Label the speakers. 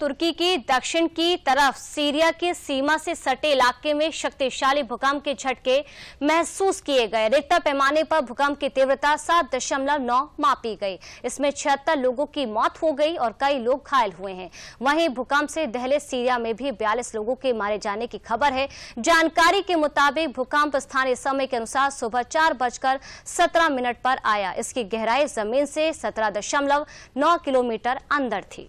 Speaker 1: तुर्की की दक्षिण की तरफ सीरिया के सीमा से सटे इलाके में शक्तिशाली भूकंप के झटके महसूस किए गए रिक्टर पैमाने पर भूकंप की तीव्रता सात दशमलव नौ मापी गई इसमें छिहत्तर लोगों की मौत हो गई और कई लोग घायल हुए हैं वहीं भूकंप से दहले सीरिया में भी बयालीस लोगों के मारे जाने की खबर है जानकारी के मुताबिक भूकंप स्थानीय समय के अनुसार सुबह चार बजकर सत्रह मिनट पर आया इसकी गहराई जमीन से सत्रह किलोमीटर अंदर थी